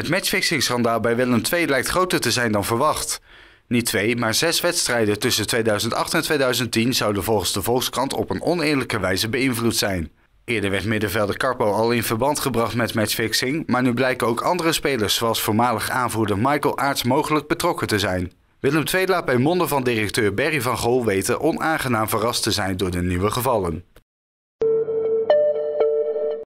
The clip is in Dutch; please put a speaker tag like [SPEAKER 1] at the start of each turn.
[SPEAKER 1] Het matchfixing bij Willem II lijkt groter te zijn dan verwacht. Niet twee, maar zes wedstrijden tussen 2008 en 2010 zouden volgens de Volkskrant op een oneerlijke wijze beïnvloed zijn. Eerder werd middenvelder Carpo al in verband gebracht met matchfixing, maar nu blijken ook andere spelers zoals voormalig aanvoerder Michael Aarts mogelijk betrokken te zijn. Willem II laat bij monden van directeur Berry van Gol weten onaangenaam verrast te zijn door de nieuwe gevallen.